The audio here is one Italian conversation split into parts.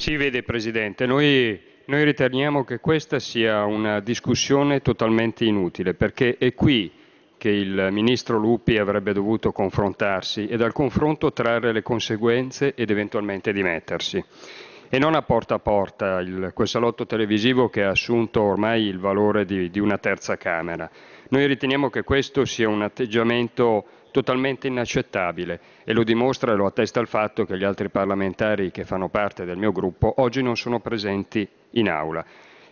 Sì, vede Presidente, noi, noi riteniamo che questa sia una discussione totalmente inutile perché è qui che il ministro Lupi avrebbe dovuto confrontarsi e dal confronto trarre le conseguenze ed eventualmente dimettersi. E non a porta a porta, il, quel salotto televisivo che ha assunto ormai il valore di, di una terza Camera. Noi riteniamo che questo sia un atteggiamento totalmente inaccettabile e lo dimostra e lo attesta il fatto che gli altri parlamentari che fanno parte del mio gruppo oggi non sono presenti in aula.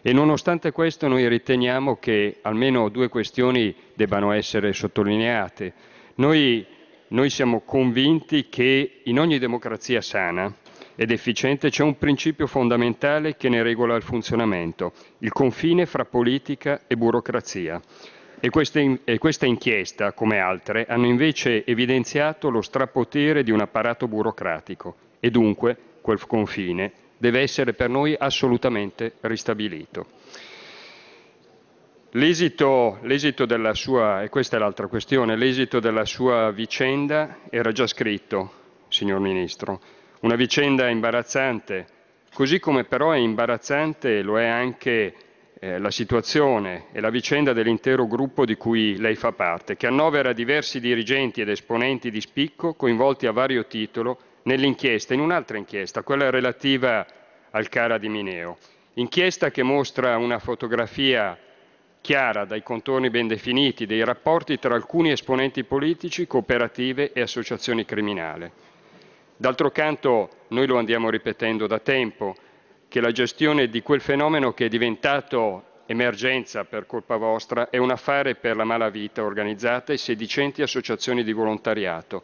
E nonostante questo noi riteniamo che almeno due questioni debbano essere sottolineate. Noi, noi siamo convinti che in ogni democrazia sana ed efficiente c'è un principio fondamentale che ne regola il funzionamento, il confine fra politica e burocrazia. E queste, e questa inchiesta, come altre, hanno invece evidenziato lo strapotere di un apparato burocratico e dunque quel confine deve essere per noi assolutamente ristabilito. L'esito, l'esito, della sua, e questa è l'altra questione, l'esito della sua vicenda era già scritto, signor Ministro. Una vicenda imbarazzante, così come però è imbarazzante, lo è anche eh, la situazione e la vicenda dell'intero gruppo di cui lei fa parte, che annovera diversi dirigenti ed esponenti di spicco coinvolti a vario titolo nell'inchiesta, in un'altra inchiesta, quella relativa al Cara di Mineo. Inchiesta che mostra una fotografia chiara, dai contorni ben definiti, dei rapporti tra alcuni esponenti politici, cooperative e associazioni criminali. D'altro canto, noi lo andiamo ripetendo da tempo, che la gestione di quel fenomeno che è diventato emergenza per colpa vostra è un affare per la malavita organizzata e sedicenti associazioni di volontariato.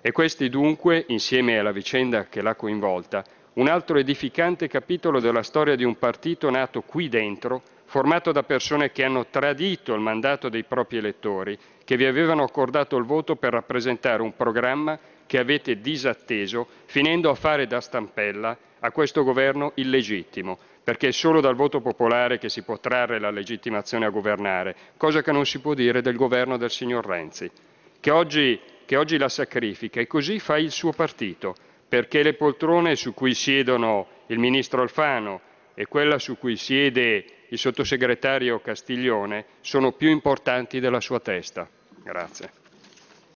E questi dunque, insieme alla vicenda che l'ha coinvolta, un altro edificante capitolo della storia di un partito nato qui dentro formato da persone che hanno tradito il mandato dei propri elettori, che vi avevano accordato il voto per rappresentare un programma che avete disatteso, finendo a fare da stampella a questo governo illegittimo, perché è solo dal voto popolare che si può trarre la legittimazione a governare, cosa che non si può dire del governo del signor Renzi, che oggi, che oggi la sacrifica e così fa il suo partito, perché le poltrone su cui siedono il ministro Alfano e quella su cui siede il sottosegretario Castiglione sono più importanti della sua testa. Grazie.